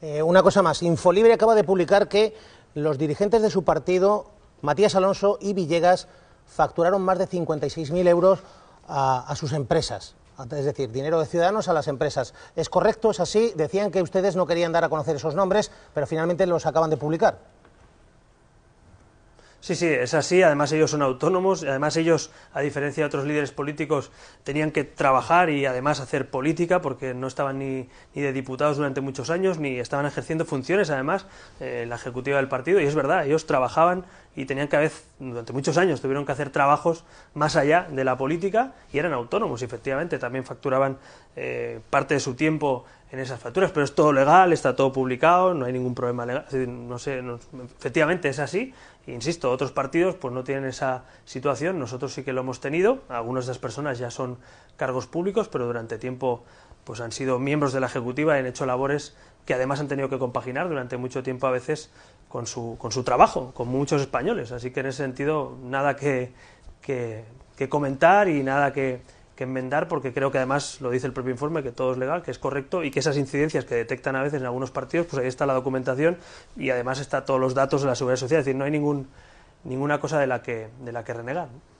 Eh, una cosa más, Infolibre acaba de publicar que los dirigentes de su partido, Matías Alonso y Villegas, facturaron más de 56.000 euros a, a sus empresas es decir, dinero de ciudadanos a las empresas. ¿Es correcto? ¿Es así? Decían que ustedes no querían dar a conocer esos nombres, pero finalmente los acaban de publicar. Sí, sí, es así. Además ellos son autónomos. Además ellos, a diferencia de otros líderes políticos, tenían que trabajar y además hacer política porque no estaban ni, ni de diputados durante muchos años ni estaban ejerciendo funciones, además, eh, la ejecutiva del partido. Y es verdad, ellos trabajaban y tenían que a durante muchos años, tuvieron que hacer trabajos más allá de la política y eran autónomos, efectivamente, también facturaban eh, parte de su tiempo en esas facturas, pero es todo legal, está todo publicado, no hay ningún problema legal, no efectivamente es así, insisto, otros partidos pues no tienen esa situación, nosotros sí que lo hemos tenido, algunas de las personas ya son cargos públicos, pero durante tiempo pues han sido miembros de la ejecutiva y han hecho labores que además han tenido que compaginar durante mucho tiempo a veces con su, con su trabajo, con muchos españoles. Así que en ese sentido, nada que, comentar y nada que, enmendar porque creo que además lo dice el propio informe que todo es legal, que es correcto y que esas incidencias que detectan a veces en algunos partidos, pues ahí está la documentación y además está todos los datos de la seguridad social, es decir, no hay ningún, ninguna cosa de la que de la que renegar.